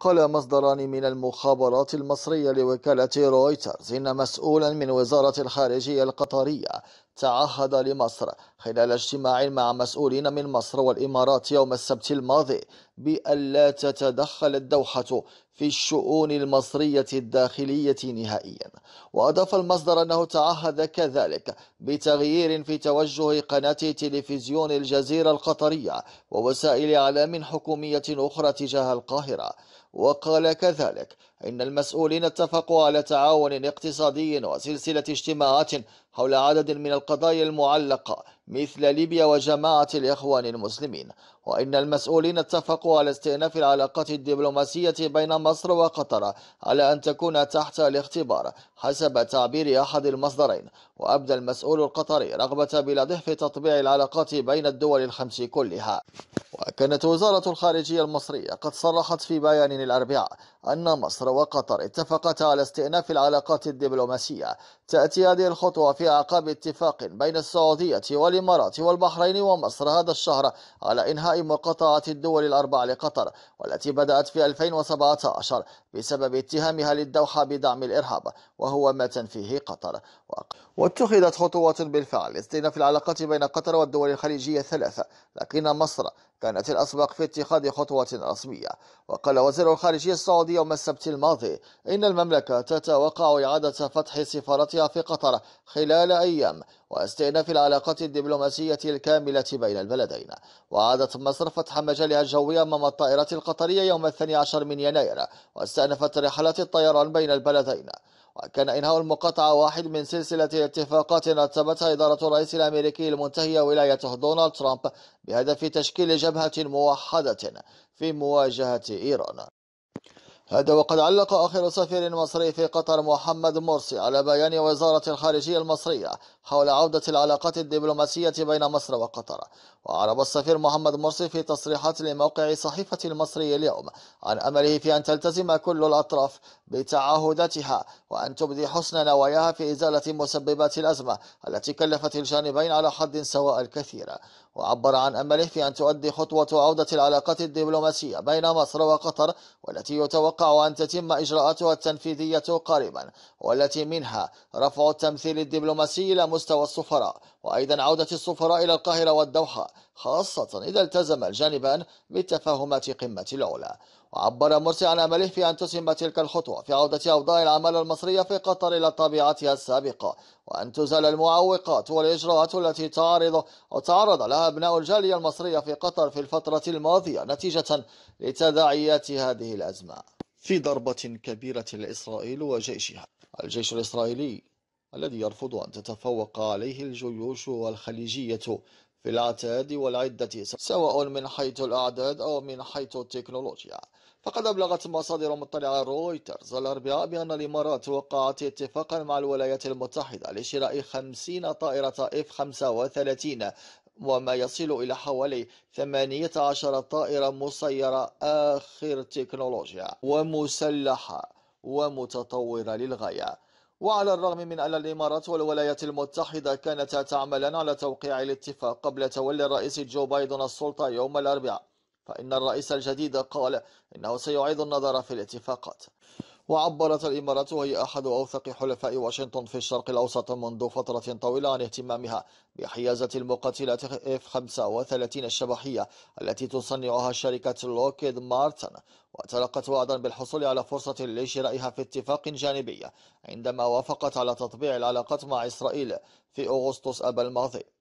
قال مصدران من المخابرات المصرية لوكالة رويترز إن مسؤولا من وزارة الخارجية القطرية تعهد لمصر خلال اجتماع مع مسؤولين من مصر والإمارات يوم السبت الماضي بأن لا تتدخل الدوحة في الشؤون المصرية الداخلية نهائيا وأضاف المصدر أنه تعهد كذلك بتغيير في توجه قناة تلفزيون الجزيرة القطرية ووسائل إعلام حكومية أخرى تجاه القاهرة وقال كذلك إن المسؤولين اتفقوا على تعاون اقتصادي وسلسلة اجتماعات حول عدد من القضايا المعلقة مثل ليبيا وجماعة الإخوان المسلمين وإن المسؤولين اتفقوا على استئناف العلاقات الدبلوماسية بين مصر وقطر على أن تكون تحت الاختبار حسب تعبير أحد المصدرين وأبدى المسؤول القطري رغبة بلاده في تطبيع العلاقات بين الدول الخمس كلها وكانت وزارة الخارجية المصرية قد صرحت في بيان الأربعاء أن مصر وقطر اتفقتا على استئناف العلاقات الدبلوماسية تأتي هذه الخطوة في أعقاب اتفاق بين السعودية والإمارات والبحرين ومصر هذا الشهر على إنهاء مقاطعة الدول الأربع لقطر والتي بدأت في 2017 بسبب اتهامها للدوحة بدعم الإرهاب وهو ما تنفيه قطر واتخذت خطوة بالفعل لاستئناف العلاقات بين قطر والدول الخليجية الثلاثة لكن مصر كانت الأسبق في اتخاذ خطوة رسمية وقال وزير الخارجية السعودي يوم السبت الماضي إن المملكة تتوقع إعادة فتح سفارتها في قطر خلال أيام واستئناف العلاقات الدبلوماسية الكاملة بين البلدين وعادت مصر فتح مجالها الجوي أمام الطائرات القطرية يوم الثاني عشر من يناير واستأنفت رحلات الطيران بين البلدين وكان إنهاء المقاطعة واحد من سلسلة اتفاقات رتبتها إدارة الرئيس الأمريكي المنتهية ولايته دونالد ترامب بهدف تشكيل جبهة موحدة في مواجهة إيران هذا وقد علق آخر سفير مصري في قطر محمد مرسي على بيان وزارة الخارجية المصرية حول عودة العلاقات الدبلوماسية بين مصر وقطر وأعرب السفير محمد مرسي في تصريحات لموقع صحيفة المصري اليوم عن أمله في أن تلتزم كل الأطراف بتعهداتها وأن تبدي حسن نواياها في إزالة مسببات الأزمة التي كلفت الجانبين على حد سواء الكثير وعبر عن أمله في أن تؤدي خطوة عودة العلاقات الدبلوماسية بين مصر وقطر والتي يتوقع تتوقع أن تتم إجراءاتها التنفيذية قريبا والتي منها رفع التمثيل الدبلوماسي إلى مستوى السفراء وأيضا عودة السفراء إلى القاهرة والدوحة خاصة إذا التزم الجانبان بالتفاهمات قمة العلا وعبر مرسي عن أمله في أن تسهم تلك الخطوة في عودة أوضاع العمالة المصرية في قطر إلى طبيعتها السابقة وأن تزال المعوقات والإجراءات التي تعرض أو تعرض لها أبناء الجالية المصرية في قطر في الفترة الماضية نتيجة لتداعيات هذه الأزمة في ضربة كبيرة لإسرائيل وجيشها الجيش الإسرائيلي الذي يرفض أن تتفوق عليه الجيوش الخليجية في العتاد والعدة سواء من حيث الأعداد أو من حيث التكنولوجيا فقد أبلغت مصادر مطلعة رويترز الأربعاء بأن الإمارات وقعت اتفاقا مع الولايات المتحدة لشراء 50 طائرة F-35 وما يصل إلى حوالي 18 طائرة مسيرة آخر تكنولوجيا ومسلحة ومتطورة للغاية وعلى الرغم من أن الإمارات والولايات المتحدة كانتا تعملان على توقيع الاتفاق قبل تولي الرئيس جو بايدن السلطة يوم الأربعاء فإن الرئيس الجديد قال إنه سيعيد النظر في الاتفاقات وعبرت الإمارات وهي أحد أوثق حلفاء واشنطن في الشرق الأوسط منذ فترة طويلة عن اهتمامها بحيازة المقاتلات اف 35 الشبحية التي تصنعها شركة لوكيد مارتن وتلقت وعدا بالحصول على فرصة لشرائها في اتفاق جانبي عندما وافقت على تطبيع العلاقات مع إسرائيل في أغسطس أب الماضي